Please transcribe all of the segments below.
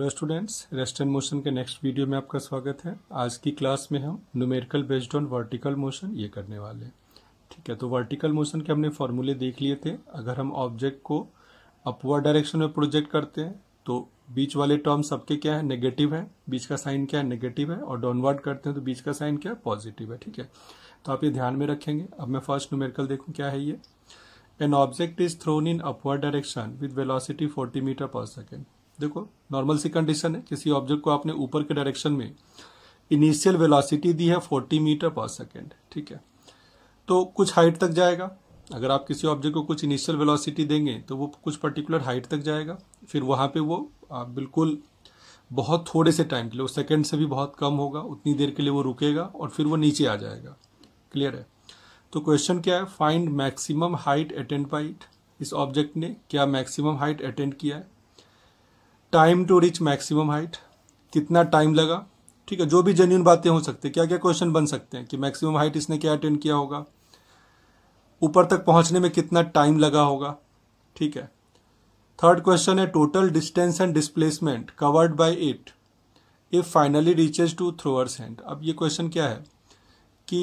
hello students rest and motion के next video में आपका स्वागत है आज की क्लास में हम numerical based on vertical motion ये करने वाले हैं ठीक है तो वर्टिकल मोशन के हमने फॉर्मूले देख लिए थे अगर हम ऑब्जेक्ट को अपवर्ड डायरेक्शन में प्रोजेक्ट करते हैं तो बीच वाले टर्म सबके क्या है नेगेटिव है बीच का साइन क्या है नेगेटिव है और डाउनवर्ड करते हैं तो बीच का साइन क्या है पॉजिटिव है ठीक है तो आप ये ध्यान में रखेंगे अब मैं फर्स्ट न्यूमेरिकल देखूँ क्या है ये an object is thrown in upward direction with velocity forty metre per second देखो नॉर्मल सी कंडीशन है किसी ऑब्जेक्ट को आपने ऊपर के डायरेक्शन में इनिशियल वेलोसिटी दी है 40 मीटर पर सेकेंड ठीक है तो कुछ हाइट तक जाएगा अगर आप किसी ऑब्जेक्ट को कुछ इनिशियल वेलोसिटी देंगे तो वो कुछ पर्टिकुलर हाइट तक जाएगा फिर वहाँ पे वो बिल्कुल बहुत थोड़े से टाइम के लिए वो सेकेंड से भी बहुत कम होगा उतनी देर के लिए वो रुकेगा और फिर वो नीचे आ जाएगा क्लियर है तो क्वेश्चन क्या है find maximum height attained by इस ऑब्जेक्ट ने क्या मैक्सिमम हाइट अटेंड किया है time to reach maximum height कितना टाइम लगा ठीक है जो भी जेन्यून बातें हो सकती है क्या क्या क्वेश्चन बन सकते हैं कि मैक्सिमम हाइट इसने क्या अटेंड किया होगा ऊपर तक पहुंचने में कितना टाइम लगा होगा ठीक है थर्ड क्वेश्चन है total distance and displacement covered by it if finally reaches to thrower's hand अब ये क्वेश्चन क्या है कि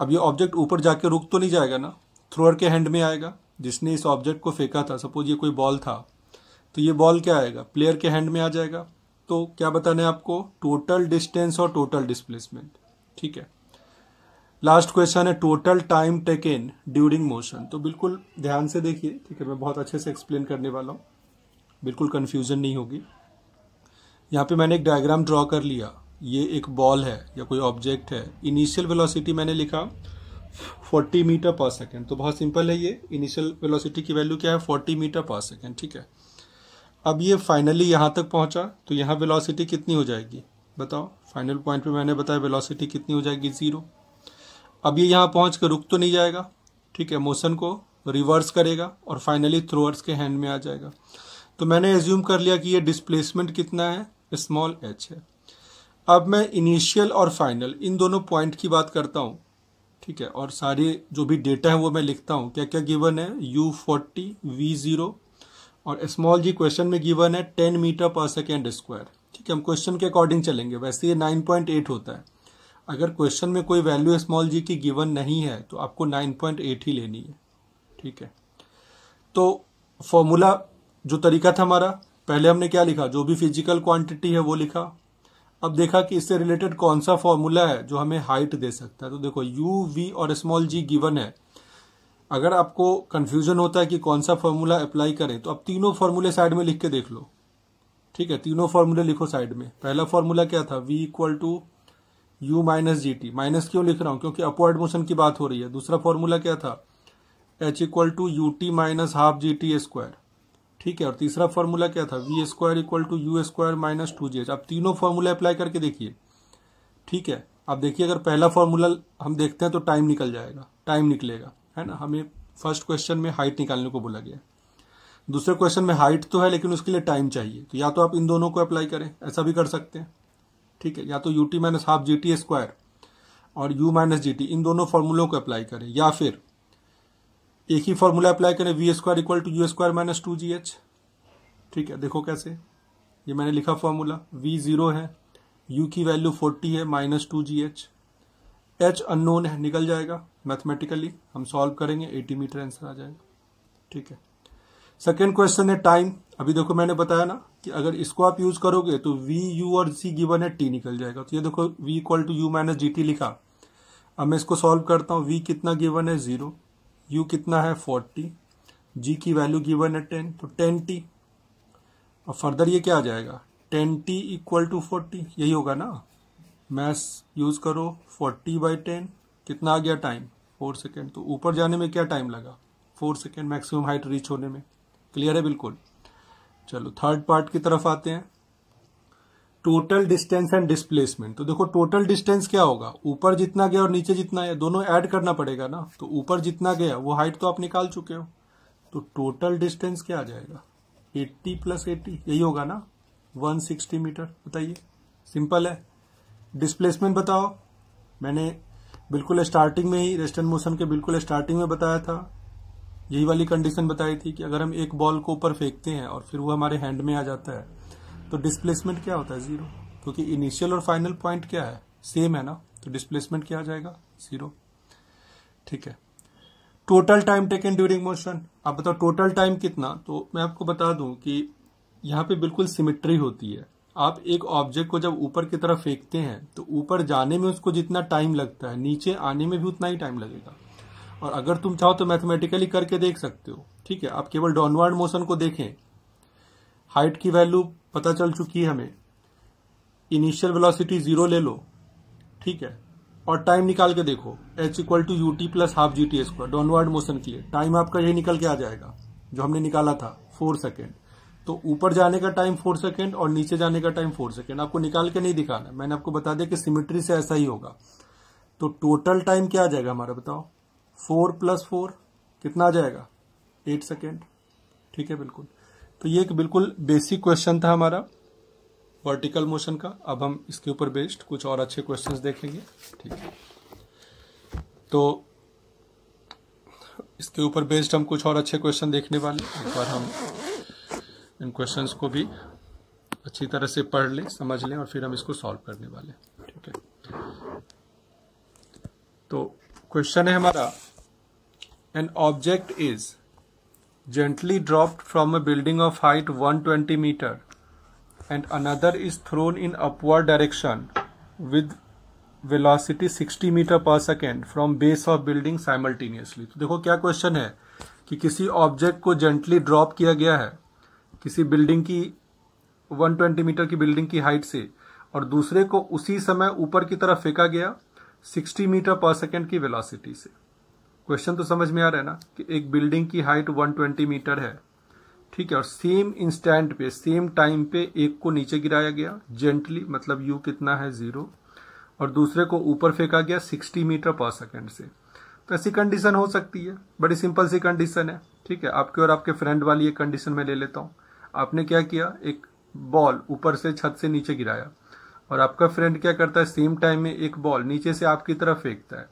अब ये ऑब्जेक्ट ऊपर जाके रुक तो नहीं जाएगा ना थ्रोअर के हैंड में आएगा जिसने इस ऑब्जेक्ट को फेंका था सपोज ये कोई बॉल था तो ये बॉल क्या आएगा प्लेयर के हैंड में आ जाएगा तो क्या बताने आपको टोटल डिस्टेंस और टोटल डिस्प्लेसमेंट ठीक है लास्ट क्वेश्चन है total time taken during motion तो बिल्कुल ध्यान से देखिए ठीक है मैं बहुत अच्छे से एक्सप्लेन करने वाला हूँ बिल्कुल कन्फ्यूजन नहीं होगी यहाँ पे मैंने एक डायग्राम ड्रॉ कर लिया ये एक बॉल है या कोई ऑब्जेक्ट है इनिशियल वेलोसिटी मैंने लिखा 40 मीटर पर सेकेंड तो बहुत सिंपल है ये इनिशियल वेलोसिटी की वैल्यू क्या है 40 मीटर पर सेकेंड ठीक है अब ये फाइनली यहाँ तक पहुँचा तो यहाँ वेलोसिटी कितनी हो जाएगी बताओ फाइनल पॉइंट पे मैंने बताया वेलोसिटी कितनी हो जाएगी ज़ीरो अब ये यहाँ पहुँच कर रुक तो नहीं जाएगा ठीक है मोशन को रिवर्स करेगा और फाइनली थ्रोअर्स के हैंड में आ जाएगा तो मैंने एज्यूम कर लिया कि ये डिस्प्लेसमेंट कितना है स्मॉल एच है अब मैं इनिशियल और फाइनल इन दोनों पॉइंट की बात करता हूँ ठीक है और सारी जो भी डेटा है वो मैं लिखता हूँ क्या क्या गिवन है यू फोर्टी वी ज़ीरो और स्मॉल जी क्वेश्चन में गिवन है ten metre per second square ठीक है हम क्वेश्चन के अकॉर्डिंग चलेंगे वैसे ये नाइन पॉइंट एट होता है अगर क्वेश्चन में कोई वैल्यू स्मॉल जी की गिवन नहीं है तो आपको नाइन पॉइंट एट ही लेनी है ठीक है तो फॉर्मूला जो तरीका था हमारा पहले हमने क्या लिखा जो भी फिजिकल क्वांटिटी है वो लिखा अब देखा कि इससे रिलेटेड कौन सा फॉर्मूला है जो हमें हाइट दे सकता है तो देखो यू वी और स्मॉल जी गिवन है अगर आपको कन्फ्यूजन होता है कि कौन सा फॉर्मूला अप्लाई करें तो आप तीनों फार्मूले साइड में लिख के देख लो ठीक है तीनों फार्मूले लिखो साइड में पहला फार्मूला क्या था v equal to u minus g t minus क्यों लिख रहा हूं क्योंकि अपवर्ड मोशन की बात हो रही है दूसरा फॉर्मूला क्या था h equal to u t minus half g t square ठीक है और तीसरा फॉर्मूला क्या था v square equal to u square minus two g h आप तीनों फॉर्मूला अप्लाई करके देखिए ठीक है आप देखिए अगर पहला फॉर्मूला हम देखते हैं तो टाइम निकल जाएगा टाइम निकलेगा है ना हमें फर्स्ट क्वेश्चन में हाइट निकालने को बोला गया दूसरे क्वेश्चन में हाइट तो है लेकिन उसके लिए टाइम चाहिए तो या तो आप इन दोनों को अप्लाई करें ऐसा भी कर सकते हैं ठीक है या तो u t minus half g t square और यू माइनस जी टी इन दोनों फॉर्मूलों को अप्लाई करें या फिर एक ही फॉर्मूला अप्लाई करें v square equal to u square minus two g h ठीक है देखो कैसे ये मैंने लिखा फॉर्मूला वी जीरो है यू की वैल्यू फोर्टी है minus two g h h unknown है निकल जाएगा मैथमेटिकली हम सॉल्व करेंगे 80 मीटर आंसर आ जाएगा ठीक है सेकेंड क्वेश्चन है टाइम अभी देखो मैंने बताया ना कि अगर इसको आप यूज करोगे तो वी यू और सी गिवन है टी निकल जाएगा तो ये देखो v equal to u minus g t लिखा अब मैं इसको सॉल्व करता हूँ वी कितना गिवन है जीरो यू कितना है फोर्टी जी की वैल्यू गिवन है टेन तो टेन टी और फर्दर ये क्या आ जाएगा ten t equal to forty यही होगा ना मैथ यूज करो फोर्टी बाई टेन कितना आ गया टाइम फोर सेकेंड तो ऊपर जाने में क्या टाइम लगा four second maximum height reach होने में क्लियर है बिल्कुल चलो थर्ड पार्ट की तरफ आते हैं टोटल डिस्टेंस एंड डिस्प्लेसमेंट तो देखो टोटल डिस्टेंस क्या होगा ऊपर जितना गया और नीचे जितना गया दोनों ऐड करना पड़ेगा ना तो ऊपर जितना गया वो हाइट तो आप निकाल चुके हो तो टोटल डिस्टेंस क्या आ जाएगा 80 प्लस 80 यही होगा ना 160 मीटर बताइए सिंपल है डिस्प्लेसमेंट बताओ मैंने बिल्कुल स्टार्टिंग में ही रेस्टर्न मोशन के बिल्कुल स्टार्टिंग में बताया था यही वाली कंडीशन बताई थी कि अगर हम एक बॉल को ऊपर फेंकते हैं और फिर वो हमारे हैंड में आ जाता है तो डिस्प्लेसमेंट क्या होता है जीरो क्योंकि इनिशियल और फाइनल पॉइंट क्या है सेम है ना तो डिस्प्लेसमेंट क्या आ जाएगा जीरो ठीक है total time taken during motion आप बताओ टोटल टाइम कितना तो मैं आपको बता दूं कि यहां पे बिल्कुल सिमिट्री होती है आप एक ऑब्जेक्ट को जब ऊपर की तरफ फेंकते हैं तो ऊपर जाने में उसको जितना टाइम लगता है नीचे आने में भी उतना ही टाइम लगेगा और अगर तुम चाहो तो मैथमेटिकली करके देख सकते हो ठीक है आप केवल डाउनवर्ड मोशन को देखें हाइट की वैल्यू पता चल चुकी है हमें इनिशियल वेलोसिटी जीरो ले लो ठीक है और टाइम निकाल के देखो h equal to u t plus half g t square downward motion के लिए टाइम आपका यही निकल के आ जाएगा जो हमने निकाला था फोर सेकेंड तो ऊपर जाने का टाइम फोर सेकेंड और नीचे जाने का टाइम फोर सेकेंड आपको निकाल के नहीं दिखाना मैंने आपको बता दिया कि सिमिट्री से ऐसा ही होगा तो टोटल टाइम क्या आ जाएगा हमारा बताओ फोर प्लस फोर कितना आ जाएगा एट सेकेंड ठीक है बिल्कुल तो ये एक बिल्कुल बेसिक क्वेश्चन था हमारा वर्टिकल मोशन का अब हम इसके ऊपर बेस्ड कुछ और अच्छे क्वेश्चन देखेंगे ठीक है तो इसके ऊपर बेस्ड हम कुछ और अच्छे क्वेश्चन देखने वाले एक बार हम इन क्वेश्चंस को भी अच्छी तरह से पढ़ लें समझ लें और फिर हम इसको सॉल्व करने वाले ठीक है तो क्वेश्चन है हमारा an object is gently dropped from a building of height 120 metre and another is thrown in upward direction with velocity 60 metre per second from base of building simultaneously तो देखो क्या क्वेश्चन है कि किसी ऑब्जेक्ट को gently drop किया गया है किसी बिल्डिंग की 120 मीटर की बिल्डिंग की हाइट से और दूसरे को उसी समय ऊपर की तरफ फेंका गया 60 मीटर पर सेकेंड की वेलोसिटी से क्वेश्चन तो समझ में आ रहा है ना कि एक बिल्डिंग की हाइट 120 मीटर है ठीक है और सेम इंस्टेंट पे सेम टाइम पे एक को नीचे गिराया गया जेंटली मतलब यू कितना है जीरो और दूसरे को ऊपर फेंका गया सिक्सटी मीटर पर सेकेंड से तो ऐसी कंडीशन हो सकती है बड़ी सिंपल सी कंडीशन है ठीक है आपके और आपके फ्रेंड वाली एक कंडीशन में ले लेता हूँ आपने क्या किया एक बॉल ऊपर से छत से नीचे गिराया और आपका फ्रेंड क्या करता है सेम टाइम में एक बॉल नीचे से आपकी तरफ फेंकता है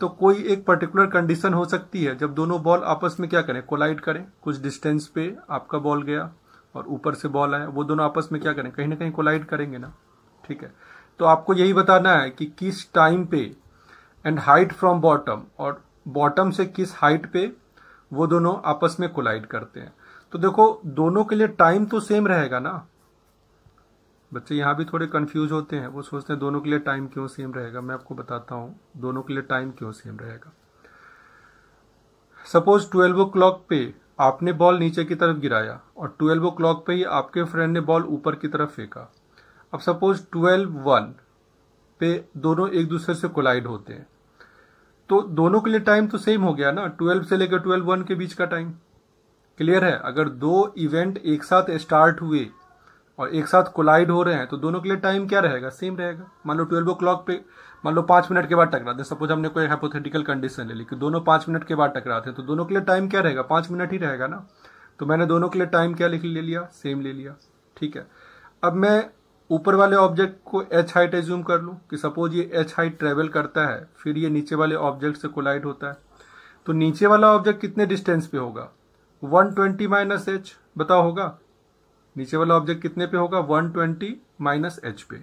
तो कोई एक पर्टिकुलर कंडीशन हो सकती है जब दोनों बॉल आपस में क्या करें कोलाइड करें कुछ डिस्टेंस पे आपका बॉल गया और ऊपर से बॉल आया वो दोनों आपस में क्या करें कहीं ना कहीं कोलाइड करेंगे ना ठीक है तो आपको यही बताना है कि किस टाइम पे एंड हाइट फ्रॉम बॉटम और बॉटम से किस हाइट पे वो दोनों आपस में कोलाइड करते हैं तो देखो दोनों के लिए टाइम तो सेम रहेगा ना बच्चे यहां भी थोड़े कंफ्यूज होते हैं वो सोचते हैं दोनों के लिए टाइम क्यों सेम रहेगा मैं आपको बताता हूं दोनों के लिए टाइम क्यों सेम रहेगा सपोज ट्वेल्व ओ क्लॉक पे आपने बॉल नीचे की तरफ गिराया और ट्वेल्व ओ क्लॉक पे ही आपके फ्रेंड ने बॉल ऊपर की तरफ फेंका अब सपोज ट्वेल्व वन पे दोनों एक दूसरे से कोलाइड होते हैं तो दोनों के लिए टाइम तो सेम हो गया ना ट्वेल्व से लेकर ट्वेल्व वन के बीच का टाइम क्लियर है अगर दो इवेंट एक साथ स्टार्ट हुए और एक साथ कोलाइड हो रहे हैं तो दोनों के लिए टाइम क्या रहेगा सेम रहेगा मान लो ट्वेल्व ओ क्लॉक पे मान लो पाँच मिनट के बाद टकरा दे सपोज हमने कोई हाइपोथेटिकल कंडीशन ले ली कि दोनों पाँच मिनट के बाद टकराते हैं तो दोनों के लिए टाइम क्या रहेगा पाँच मिनट ही रहेगा ना तो मैंने दोनों के लिए टाइम क्या लिख ले लिया सेम ले लिया ठीक है अब मैं ऊपर वाले ऑब्जेक्ट को एच हाइट एज्यूम कर लूँ कि सपोज ये एच हाइट ट्रेवल करता है फिर ये नीचे वाले ऑब्जेक्ट से कोलाइड होता है तो नीचे वाला ऑब्जेक्ट कितने डिस्टेंस पे होगा वन ट्वेंटी माइनस एच बताओ होगा नीचे वाला ऑब्जेक्ट कितने पे होगा वन ट्वेंटी माइनस एच पे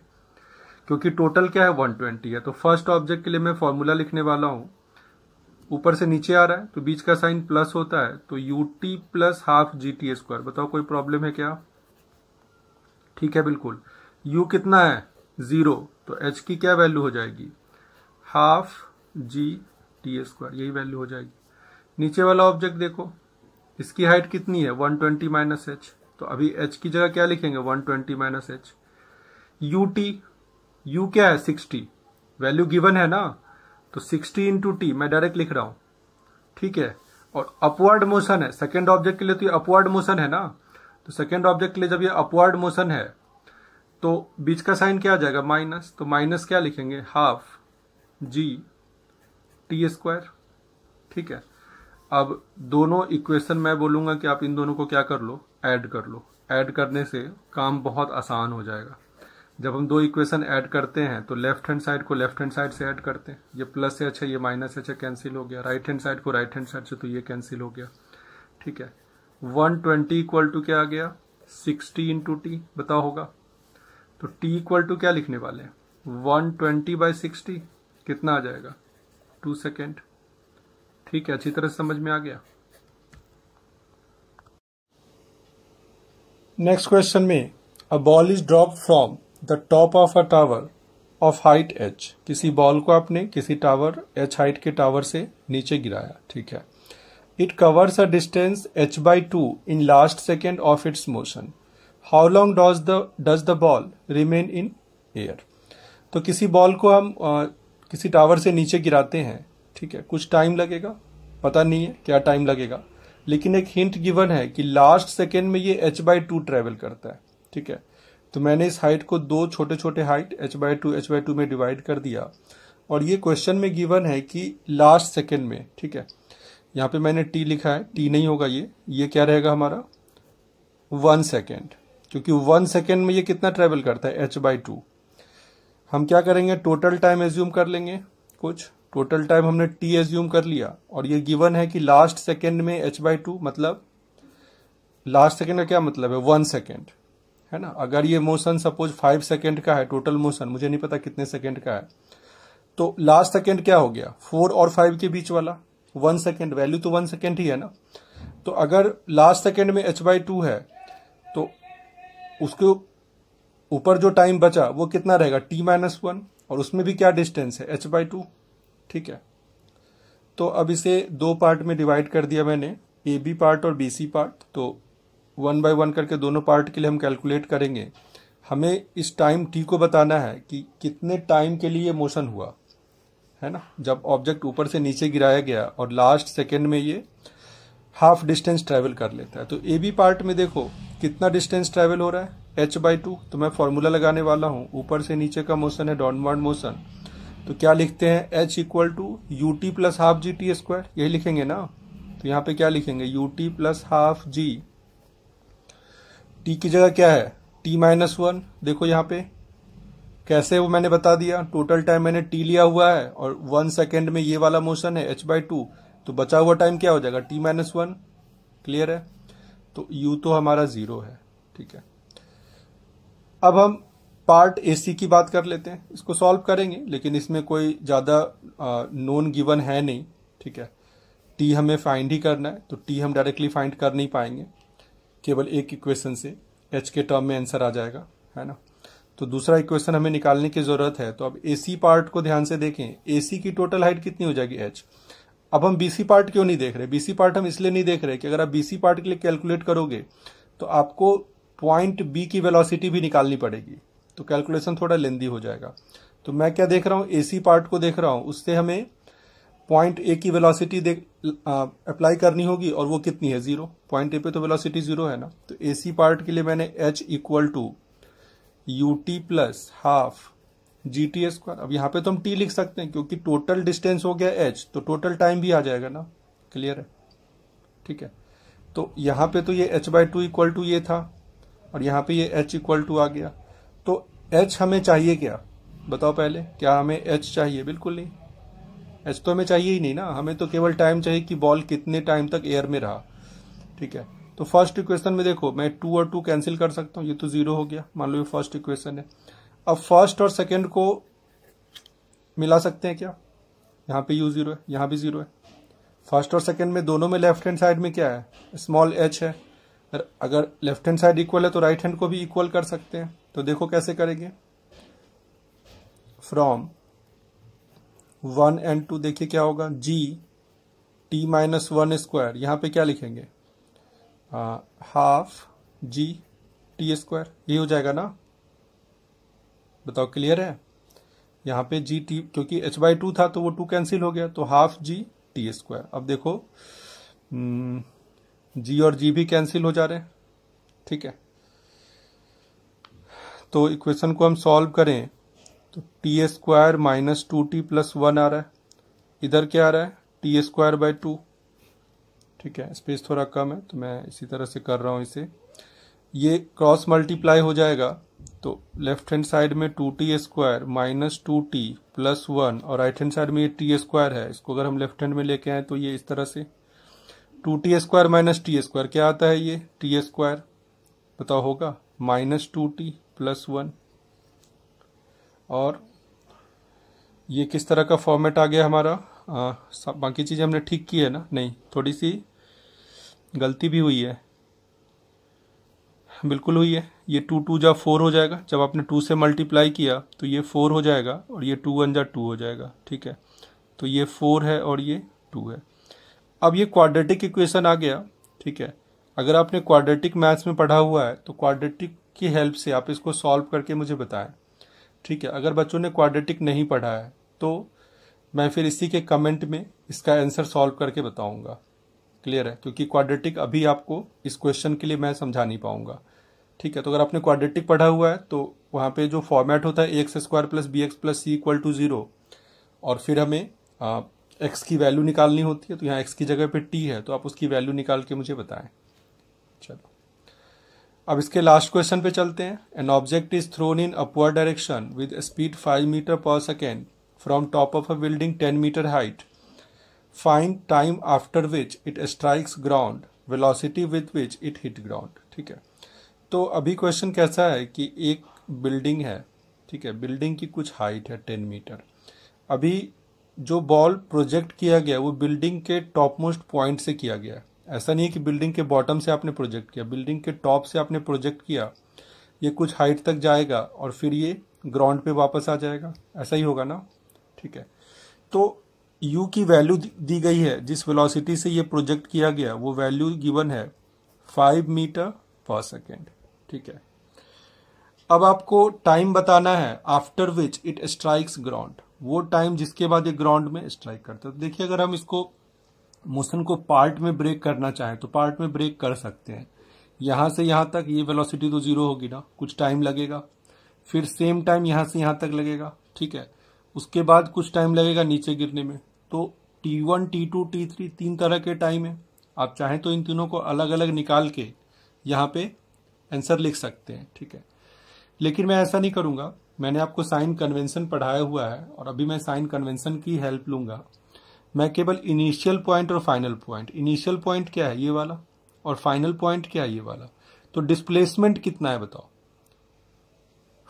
क्योंकि टोटल क्या है वन ट्वेंटी है तो फर्स्ट ऑब्जेक्ट के लिए मैं फॉर्मूला लिखने वाला हूं ऊपर से नीचे आ रहा है तो बीच का साइन प्लस होता है तो u t plus half g t square बताओ कोई प्रॉब्लम है क्या ठीक है बिल्कुल यू कितना है जीरो तो एच की क्या वैल्यू हो जाएगी हाफ जी टी स्क्वायर यही वैल्यू हो जाएगी नीचे वाला ऑब्जेक्ट देखो इसकी हाइट कितनी है 120 ट्वेंटी माइनस एच तो अभी एच की जगह क्या लिखेंगे 120 twenty minus h u t u क्या है 60 वैल्यू गिवन है ना तो 60 इंटू टी मैं डायरेक्ट लिख रहा हूं ठीक है और अपवर्ड मोशन है सेकेंड ऑब्जेक्ट के लिए तो ये अपवर्ड मोशन है ना तो सेकेंड ऑब्जेक्ट के लिए जब ये अपवर्ड मोशन है तो बीच का साइन क्या आ जाएगा माइनस तो माइनस क्या लिखेंगे हाफ जी टी स्क्वायर ठीक है अब दोनों इक्वेशन मैं बोलूंगा कि आप इन दोनों को क्या कर लो ऐड कर लो ऐड करने से काम बहुत आसान हो जाएगा जब हम दो इक्वेशन ऐड करते हैं तो लेफ्ट हैंड साइड को लेफ्ट हैंड साइड से ऐड करते हैं ये प्लस से अच्छा ये माइनस से अच्छा कैंसिल हो गया राइट हैंड साइड को राइट हैंड साइड से तो ये कैंसिल हो गया ठीक है वन ट्वेंटी इक्वल टू क्या आ गया सिक्सटी इंटू टी बताओ होगा तो टी इक्वल टू क्या लिखने वाले हैं वन ट्वेंटी बाई सिक्सटी कितना आ जाएगा टू सेकेंड ठीक है अच्छी तरह समझ में आ गया नेक्स्ट क्वेश्चन में a ball is drop from the top of a tower of height h किसी बॉल को आपने किसी टावर एच हाइट के टावर से नीचे गिराया ठीक है it covers a distance h by two in last second of its motion how long does the does the ball remain in air तो किसी बॉल को हम आ, किसी टावर से नीचे गिराते हैं ठीक है कुछ टाइम लगेगा पता नहीं है क्या टाइम लगेगा लेकिन एक हिंट गिवन है कि लास्ट सेकेंड में ये एच बाई टू ट्रेवल करता है ठीक है तो मैंने इस हाइट को दो छोटे छोटे height h by two h by two में डिवाइड कर दिया और ये क्वेश्चन में गिवन है कि लास्ट सेकेंड में ठीक है यहाँ पे मैंने टी लिखा है टी नहीं होगा ये ये क्या रहेगा हमारा वन सेकेंड क्योंकि वन सेकेंड में ये कितना ट्रेवल करता है एच बाई टू हम क्या करेंगे टोटल टाइम एज्यूम कर लेंगे कुछ टोटल टाइम हमने टी एज्यूम कर लिया और ये गिवन है कि लास्ट सेकेंड में एच बाई टू मतलब लास्ट सेकेंड का क्या मतलब है वन सेकेंड है ना अगर ये मोशन सपोज फाइव सेकेंड का है टोटल मोशन मुझे नहीं पता कितने सेकेंड का है तो लास्ट सेकेंड क्या हो गया फोर और फाइव के बीच वाला वन सेकेंड वैल्यू तो वन सेकेंड ही है ना तो अगर लास्ट सेकेंड में एच बाई टू है तो उसके ऊपर जो टाइम बचा वो कितना रहेगा टी माइनस वन और उसमें भी क्या डिस्टेंस है एच बाई टू ठीक है तो अब इसे दो पार्ट में डिवाइड कर दिया मैंने ए बी पार्ट और बी सी पार्ट तो वन बाय वन करके दोनों पार्ट के लिए हम कैलकुलेट करेंगे हमें इस टाइम टी को बताना है कि कितने टाइम के लिए मोशन हुआ है ना जब ऑब्जेक्ट ऊपर से नीचे गिराया गया और लास्ट सेकेंड में ये हाफ डिस्टेंस ट्रैवल कर लेता है तो ए बी पार्ट में देखो कितना डिस्टेंस ट्रैवल हो रहा है एच बाई टू तो मैं फॉर्मूला लगाने वाला हूँ ऊपर से नीचे का मोशन है डाउनवर्ड मोशन तो क्या लिखते हैं h equal to u t plus half g t square यही लिखेंगे ना तो यहां पे क्या लिखेंगे u t plus half g t की जगह क्या है टी माइनस वन देखो यहां पे कैसे वो मैंने बता दिया टोटल टाइम मैंने टी लिया हुआ है और वन सेकेंड में ये वाला मोशन है एच बाई टू तो बचा हुआ टाइम क्या हो जाएगा टी माइनस वन क्लियर है तो यू तो हमारा जीरो है ठीक है अब हम पार्ट एसी की बात कर लेते हैं इसको सॉल्व करेंगे लेकिन इसमें कोई ज़्यादा नॉन गिवन है नहीं ठीक है टी हमें फाइंड ही करना है तो टी हम डायरेक्टली फाइंड कर नहीं पाएंगे केवल एक इक्वेशन से एच के टर्म में आंसर आ जाएगा है ना तो दूसरा इक्वेशन हमें निकालने की ज़रूरत है तो अब ए सी पार्ट को ध्यान से देखें ए सी की टोटल हाइट कितनी हो जाएगी एच अब हम बी सी पार्ट क्यों नहीं देख रहे बी सी पार्ट हम इसलिए नहीं देख रहे कि अगर आप बी सी पार्ट के लिए कैलकुलेट करोगे तो आपको पॉइंट बी की वेलोसिटी भी निकालनी पड़ेगी तो कैलकुलेशन थोड़ा लेंदी हो जाएगा तो मैं क्या देख रहा हूँ एसी पार्ट को देख रहा हूँ उससे हमें पॉइंट ए की वेलोसिटी देख अप्लाई करनी होगी और वो कितनी है जीरो पॉइंट ए पे तो वेलोसिटी जीरो है ना तो एसी पार्ट के लिए मैंने h equal to u t plus half g t square अब यहाँ पे तो हम टी लिख सकते हैं क्योंकि टोटल डिस्टेंस हो गया एच तो टोटल टाइम भी आ जाएगा ना क्लियर है ठीक है तो यहाँ पे तो ये h by two equal to ये था और यहाँ पे ये एच इक्वल टू आ गया तो एच हमें चाहिए क्या बताओ पहले क्या हमें एच चाहिए बिल्कुल नहीं एच तो हमें चाहिए ही नहीं ना हमें तो केवल टाइम चाहिए कि बॉल कितने टाइम तक एयर में रहा ठीक है तो फर्स्ट इक्वेशन में देखो मैं टू और टू कैंसिल कर सकता हूं ये तो जीरो हो गया मान लो ये फर्स्ट इक्वेशन है अब फर्स्ट और सेकेंड को मिला सकते हैं क्या यहां पे यू जीरो है यहां भी जीरो है फर्स्ट और सेकेंड में दोनों में लेफ्ट हैंड साइड में क्या है स्मॉल एच है अगर लेफ्ट हैंड साइड इक्वल है तो राइट हैंड को भी इक्वल कर सकते हैं तो देखो कैसे करेंगे फ्रॉम वन एंड टू देखिए क्या होगा g t minus one square यहां पे क्या लिखेंगे हाफ जी टी स्क्वायर ये हो जाएगा ना बताओ क्लियर है यहाँ पे जी टी क्योंकि एच बाई टू था तो वो टू कैंसिल हो गया तो हाफ जी टी स्क्वायर अब देखो हम्म, जी और जी भी कैंसिल हो जा रहे हैं ठीक है तो इक्वेशन को हम सॉल्व करें तो t square minus two T plus one आ रहा है इधर क्या आ रहा है टी स्क्वायर बाय टू ठीक है स्पेस थोड़ा कम है तो मैं इसी तरह से कर रहा हूँ इसे ये क्रॉस मल्टीप्लाई हो जाएगा तो लेफ्ट हैंड साइड में two T square minus two T plus one और राइट हैंड साइड में ये टी स्क्वायर है इसको अगर हम लेफ्ट हैंड में लेके आए तो ये इस तरह से two T square minus t square क्या आता है ये टी स्क्वायर बताओ होगा minus two T plus one और ये किस तरह का फॉर्मेट आ गया हमारा आ, बाकी चीज़ें हमने ठीक की है ना नहीं थोड़ी सी गलती भी हुई है बिल्कुल हुई है ये टू टू जा फोर हो जाएगा जब आपने टू से मल्टीप्लाई किया तो ये फोर हो जाएगा और ये टू वन जा टू हो जाएगा ठीक है तो ये फोर है और ये टू है अब ये क्वाड्रेटिक इक्वेशन आ गया ठीक है अगर आपने क्वाड्रेटिक मैथ्स में पढ़ा हुआ है तो क्वाड्रेटिक की हेल्प से आप इसको सॉल्व करके मुझे बताएं ठीक है अगर बच्चों ने क्वाड्रेटिक नहीं पढ़ा है तो मैं फिर इसी के कमेंट में इसका आंसर सॉल्व करके बताऊंगा क्लियर है क्योंकि क्वाड्रेटिक अभी आपको इस क्वेश्चन के लिए मैं समझा नहीं पाऊंगा ठीक है तो अगर आपने क्वाड्रेटिक पढ़ा हुआ है तो वहाँ पर जो फॉर्मेट होता है a x square plus b x plus c equal to zero और फिर हमें एक्स की वैल्यू निकालनी होती है तो यहाँ एक्स की जगह पे टी है तो आप उसकी वैल्यू निकाल के मुझे बताएं चलो अब इसके लास्ट क्वेश्चन पे चलते हैं an object is thrown in upward direction with speed five metre per second from top of a building ten metre height find time after which it strikes ground velocity with which it hit ground ठीक है तो अभी question कैसा है कि एक building है ठीक है बिल्डिंग की कुछ हाइट है टेन मीटर अभी जो बॉल प्रोजेक्ट किया गया वो बिल्डिंग के टॉप मोस्ट पॉइंट से किया गया ऐसा नहीं है कि बिल्डिंग के बॉटम से आपने प्रोजेक्ट किया बिल्डिंग के टॉप से आपने प्रोजेक्ट किया ये कुछ हाइट तक जाएगा और फिर ये ग्राउंड पे वापस आ जाएगा ऐसा ही होगा ना ठीक है तो यू की वैल्यू दी गई है जिस वेलोसिटी से ये प्रोजेक्ट किया गया वो वैल्यू गिवन है फाइव मीटर पर सेकेंड ठीक है अब आपको टाइम बताना है after which it strikes ground वो टाइम जिसके बाद ये ग्राउंड में स्ट्राइक करता है तो देखिए अगर हम इसको मोशन को पार्ट में ब्रेक करना चाहें तो पार्ट में ब्रेक कर सकते हैं यहां से यहां तक ये वेलोसिटी तो जीरो होगी ना कुछ टाइम लगेगा फिर सेम टाइम यहां से यहां तक लगेगा ठीक है उसके बाद कुछ टाइम लगेगा नीचे गिरने में तो t one t two t three तीन तरह के टाइम है आप चाहें तो इन तीनों को अलग अलग निकाल के यहां पे आंसर लिख सकते हैं ठीक है लेकिन मैं ऐसा नहीं करूंगा मैंने आपको साइन कन्वेंशन पढ़ाया हुआ है और अभी मैं साइन कन्वेंशन की हेल्प लूंगा मैं केवल इनिशियल पॉइंट और फाइनल पॉइंट इनिशियल पॉइंट क्या है ये वाला और फाइनल पॉइंट क्या है ये वाला तो डिस्प्लेसमेंट कितना है बताओ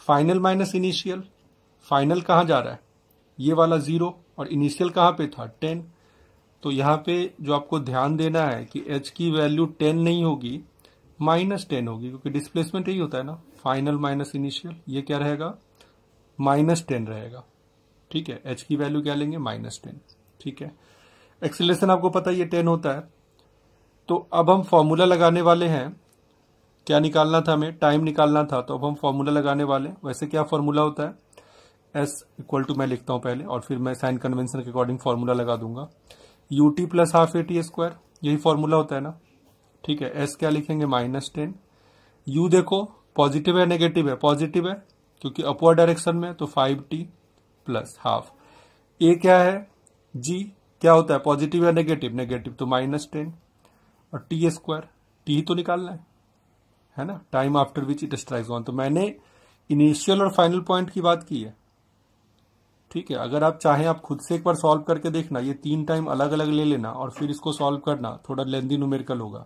फाइनल माइनस इनिशियल फाइनल कहां जा रहा है ये वाला जीरो और इनिशियल कहां पे था टेन तो यहां पे जो आपको ध्यान देना है कि एच की वैल्यू टेन नहीं होगी माइनस टेन होगी क्योंकि डिस्प्लेसमेंट यही होता है ना फाइनल माइनस इनिशियल ये क्या रहेगा माइनस टेन रहेगा ठीक है एच की वैल्यू क्या लेंगे माइनस टेन ठीक है एक्सीलेशन आपको पता है ये टेन होता है तो अब हम फॉर्मूला लगाने वाले हैं क्या निकालना था हमें टाइम निकालना था तो अब हम फॉर्मूला लगाने वाले हैं वैसे क्या फॉर्मूला होता है एस इक्वल टू मैं लिखता हूं पहले और फिर मैं साइन कन्वेंशन के अकॉर्डिंग फॉर्मूला लगा दूंगा you t plus half A T square यही फॉर्मूला होता है ना ठीक है एस क्या लिखेंगे माइनस टेन यू देखो पॉजिटिव है नेगेटिव है पॉजिटिव है क्योंकि अपवर डायरेक्शन में तो फाइव टी प्लस हाफ ए क्या है जी क्या होता है पॉजिटिव या नेगेटिव नेगेटिव तो माइनस टेन और टी स्क्वायर टी तो निकालना है है ना time after which it strike one तो मैंने इनिशियल और फाइनल पॉइंट की बात की है ठीक है अगर आप चाहें आप खुद से एक बार सॉल्व करके देखना ये तीन टाइम अलग अलग ले लेना और फिर इसको सॉल्व करना थोड़ा लेंदी नुमेरिकल होगा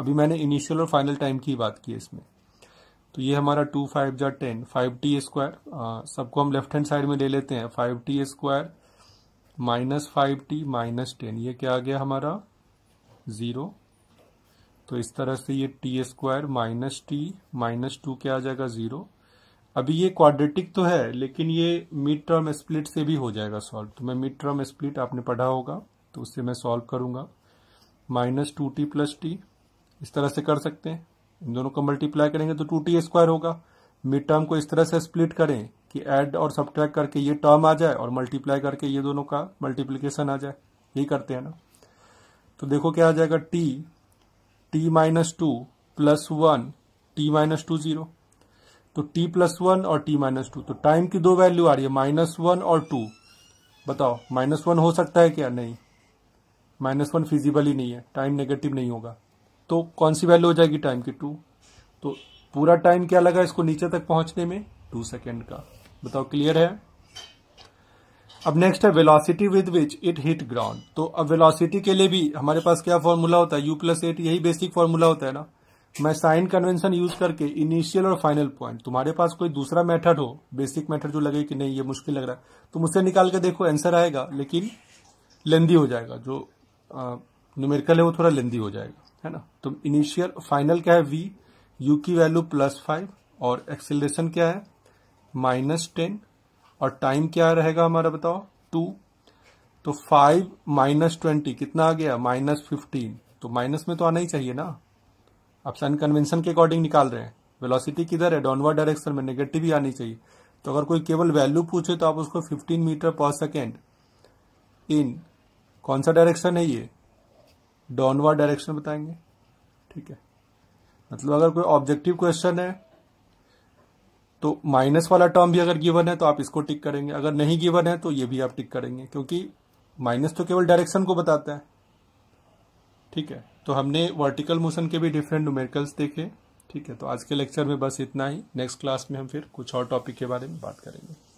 अभी मैंने इनिशियल और फाइनल टाइम की बात की है इसमें तो ये हमारा टू फाइव जा टेन फाइव टी स्क्वायर सबको हम लेफ्ट हैंड साइड में ले लेते हैं five t square minus five t minus ten ये क्या आ गया हमारा ज़ीरो तो इस तरह से ये t square minus t minus two क्या आ जाएगा ज़ीरो अभी ये क्वाड्रेटिक तो है लेकिन ये मिड टर्म स्प्लिट से भी हो जाएगा सॉल्व तो मैं मिड टर्म स्प्लिट आपने पढ़ा होगा तो उससे मैं सॉल्व करूंगा minus two T plus T इस तरह से कर सकते हैं इन दोनों को मल्टीप्लाई करेंगे तो टू टी स्क्वायर होगा मिड टर्म को इस तरह से स्प्लिट करें कि ऐड और सब्ट्रैक्ट करके ये टर्म आ जाए और मल्टीप्लाई करके ये दोनों का मल्टीप्लीकेशन आ जाए यही करते हैं ना तो देखो क्या आ जाएगा T T minus two plus one T minus two zero तो टी प्लस वन और टी माइनस टू तो टाइम की दो वैल्यू आ रही है माइनस वन और टू बताओ माइनस वन हो सकता है क्या नहीं माइनस वन फिजिबल ही नहीं है टाइम नेगेटिव नहीं होगा तो कौन सी वैल्यू हो जाएगी टाइम की टू तो पूरा टाइम क्या लगा इसको नीचे तक पहुंचने में टू सेकेंड का बताओ क्लियर है अब नेक्स्ट है velocity with which it hit ground तो अब वेलोसिटी के लिए भी हमारे पास क्या फॉर्मूला होता है यू प्लस एट यही बेसिक फॉर्मूला होता है ना मैं साइन कन्वेंशन यूज करके इनिशियल और फाइनल पॉइंट तुम्हारे पास कोई दूसरा मेथड हो बेसिक मेथड जो लगे कि नहीं ये मुश्किल लग रहा है तो मुझसे निकाल के देखो आंसर आएगा लेकिन लेंदी हो जाएगा जो न्यूमेरिकल है वो थोड़ा लेंदी हो जाएगा है ना तो इनिशियल फाइनल क्या है वी यू की वैल्यू प्लस फाइव और एक्सेलरेशन क्या है माइनस टेन और टाइम क्या रहेगा हमारा बताओ टू तो फाइव माइनस ट्वेंटी कितना आ गया माइनस फिफ्टीन तो माइनस में तो आना ही चाहिए ना आप सन कन्वेंशन के अकॉर्डिंग निकाल रहे हैं वेलोसिटी किधर है डॉनवर्ड डायरेक्शन में नेगेटिव ही आनी चाहिए तो अगर कोई केवल वैल्यू पूछे तो आप उसको 15 मीटर पर सेकेंड इन कौन सा डायरेक्शन है ये डाउनवर्ड डायरेक्शन बताएंगे ठीक है मतलब अगर कोई ऑब्जेक्टिव क्वेश्चन है तो माइनस वाला टर्म भी अगर गिवन है तो आप इसको टिक करेंगे अगर नहीं गिवन है तो ये भी आप टिक करेंगे क्योंकि माइनस तो केवल डायरेक्शन को बताता है ठीक है तो हमने वर्टिकल मोशन के भी डिफरेंट न्यूमेरिकल्स देखे ठीक है तो आज के लेक्चर में बस इतना ही नेक्स्ट क्लास में हम फिर कुछ और टॉपिक के बारे में बात करेंगे